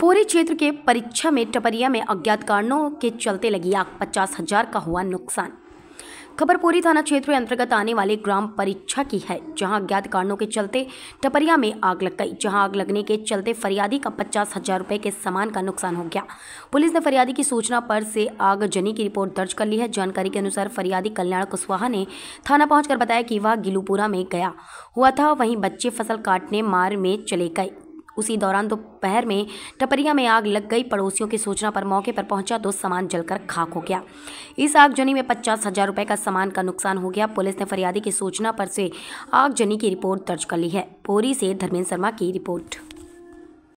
पूरे क्षेत्र के परीक्षा में टपरिया में अज्ञात कारणों के चलते लगी आग पचास हजार का हुआ नुकसान खबर पूरी थाना क्षेत्र अंतर्गत आने वाले ग्राम परीक्षा की है जहां अज्ञात कारणों के चलते टपरिया में आग लग गई जहां आग लगने के चलते फरियादी का पचास हजार रुपये के सामान का नुकसान हो गया पुलिस ने फरियादी की सूचना पर से आगजनी की रिपोर्ट दर्ज कर ली है जानकारी के अनुसार फरियादी कल्याण कुशवाहा ने थाना पहुंचकर बताया कि वह गिलूपुरा में गया हुआ था वहीं बच्चे फसल काटने मार में चले गए उसी दौरान दोपहर में टपरिया में आग लग गई पड़ोसियों की सूचना पर मौके पर पहुंचा तो सामान जलकर खाक हो गया इस आगजनी में पचास हजार रुपये का सामान का नुकसान हो गया पुलिस ने फरियादी की सूचना पर से आगजनी की रिपोर्ट दर्ज कर ली है पोरी से धर्मेंद्र शर्मा की रिपोर्ट